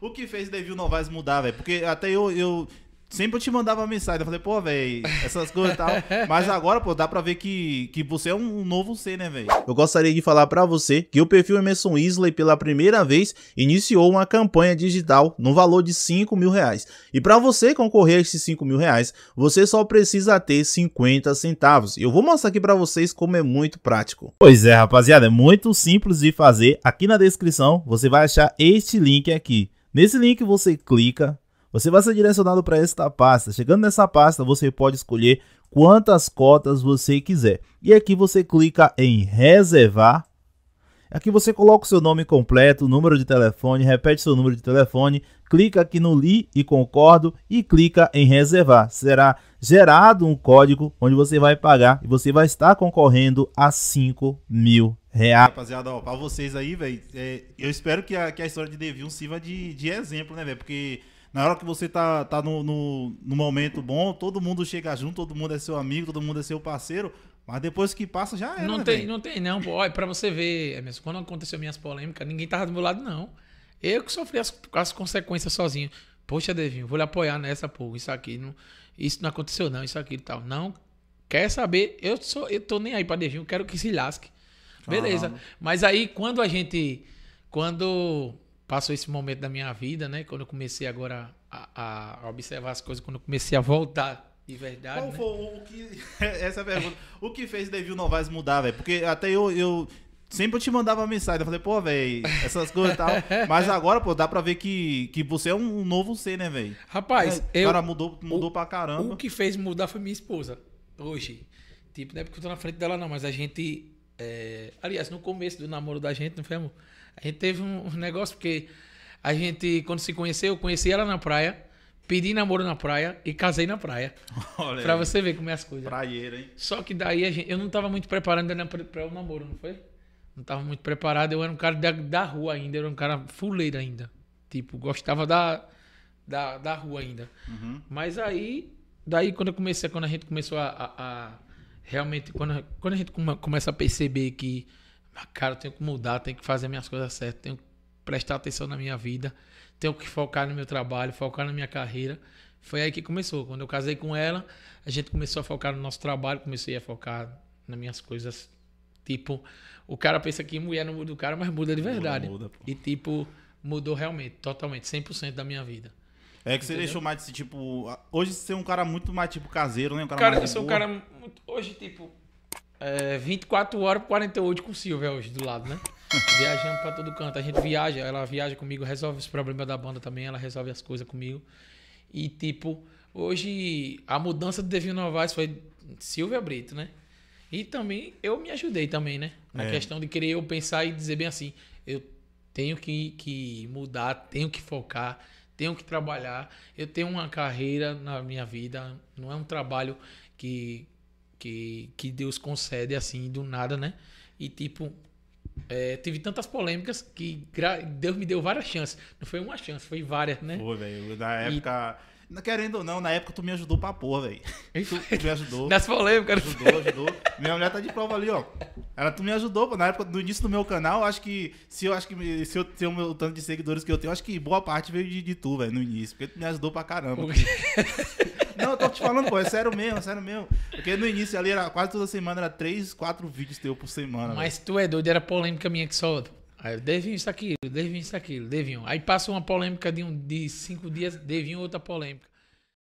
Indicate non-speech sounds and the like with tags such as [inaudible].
O que fez Devil Novaes mudar, velho? Porque até eu, eu sempre te mandava mensagem. Eu falei, pô, velho, essas coisas e tal. [laughs] Mas agora, pô, dá pra ver que, que você é um novo ser, né, velho? Eu gostaria de falar pra você que o perfil Emerson Isley, pela primeira vez, iniciou uma campanha digital no valor de 5 mil reais. E pra você concorrer a esses 5 mil reais, você só precisa ter 50 centavos. Eu vou mostrar aqui pra vocês como é muito prático. Pois é, rapaziada, é muito simples de fazer. Aqui na descrição, você vai achar este link aqui. Nesse link você clica, você vai ser direcionado para esta pasta. Chegando nessa pasta, você pode escolher quantas cotas você quiser. E aqui você clica em reservar Aqui você coloca o seu nome completo, número de telefone, repete seu número de telefone, clica aqui no Li e Concordo e clica em Reservar. Será gerado um código onde você vai pagar e você vai estar concorrendo a 5 mil reais. Rapaziada, ó, pra vocês aí, velho, é, eu espero que a, que a história de Devion sirva de, de exemplo, né, velho? Porque na hora que você tá, tá no, no, no, momento bom, todo mundo chega junto, todo mundo é seu amigo, todo mundo é seu parceiro, mas depois que passa, já era. Não né, tem, véio. não tem, não. Olha, pra você ver, é mesmo, quando aconteceu minhas polêmicas, ninguém tava do meu lado, não. Eu que sofri as, as consequências sozinho. Poxa, Devinho, vou lhe apoiar nessa, pô. Isso aqui não. Isso não aconteceu, não, isso aqui e tal. Não. Quer saber? Eu sou, eu tô nem aí pra Devinho, quero que se lasque. Beleza. Ah. Mas aí, quando a gente. Quando passou esse momento da minha vida, né? Quando eu comecei agora a, a, observar as coisas, quando eu comecei a voltar de verdade. Qual né? foi o que. [laughs] É essa é a pergunta. o que fez Devil Novaes mudar, velho? Porque até eu, eu sempre te mandava mensagem. Eu falei, pô, velho, essas coisas e tal. [laughs] Mas agora, pô, dá pra ver que, que você é um novo ser, né, velho? Rapaz, é, eu. cara mudou, mudou o, pra caramba. O que fez mudar foi minha esposa, hoje. Tipo, não é porque eu tô na frente dela, não, mas a gente. É... Aliás, no começo do namoro da gente, não foi, amor? A gente teve um negócio, porque a gente, quando se conheceu, eu conheci ela na praia. Pedi namoro na praia e casei na praia. Olha pra aí. você ver como é as coisas. Praieira, hein? Só que daí gente, eu não tava muito preparado ainda pra o namoro, não foi? Não tava muito preparado. Eu era um cara da, da rua ainda, eu era um cara fuleiro ainda. Tipo, gostava da, da, da rua ainda. Uhum. Mas aí, daí quando eu comecei, quando a gente começou a. a, a realmente, quando, quando a gente começa a perceber que, ah, cara, eu tenho que mudar, tenho que fazer minhas coisas certas, tenho que prestar atenção na minha vida tenho que focar no meu trabalho, focar na minha carreira. Foi aí que começou. Quando eu casei com ela, a gente começou a focar no nosso trabalho, comecei a focar nas minhas coisas. Tipo, o cara pensa que mulher não muda o cara, mas muda de verdade. Muda, muda, e tipo, mudou realmente, totalmente, 100% da minha vida. É que você Entendeu? deixou mais de tipo. Hoje você é um cara muito mais tipo caseiro, né? Um cara, cara mais eu sou um cara muito. Hoje, tipo, é, 24 horas por 48 com o Silvio é hoje do lado, né? [laughs] Viajamos para todo canto. A gente viaja, ela viaja comigo, resolve os problemas da banda também, ela resolve as coisas comigo. E, tipo, hoje a mudança do Devinho Novaes foi Silvia Brito, né? E também eu me ajudei também, né? Na é. questão de querer eu pensar e dizer bem assim, eu tenho que, que mudar, tenho que focar, tenho que trabalhar. Eu tenho uma carreira na minha vida, não é um trabalho que, que, que Deus concede assim do nada, né? E tipo, é, tive tantas polêmicas que Deus me deu várias chances. Não foi uma chance, foi várias, né? Foi, velho. Na época. E... Não querendo ou não, na época tu me ajudou pra pôr, velho. Tu, tu, me ajudou. [laughs] Nas polêmicas. Né? Ajudou, ajudou. Minha mulher tá de prova ali, ó. Ela, tu me ajudou, pô. Na época, no início do meu canal, acho que se eu acho que se eu tenho o tanto de seguidores que eu tenho, acho que boa parte veio de, de tu, velho, no início. Porque tu me ajudou pra caramba falando, pô, é sério mesmo, é sério mesmo. Porque no início ali era quase toda semana, era três, quatro vídeos teu por semana. Mas véio. tu é doido, era polêmica minha que só. Aí eu devinho isso aquilo, devinho isso aquilo, devinho. Aí passa uma polêmica de, um, de cinco dias, devinho outra polêmica.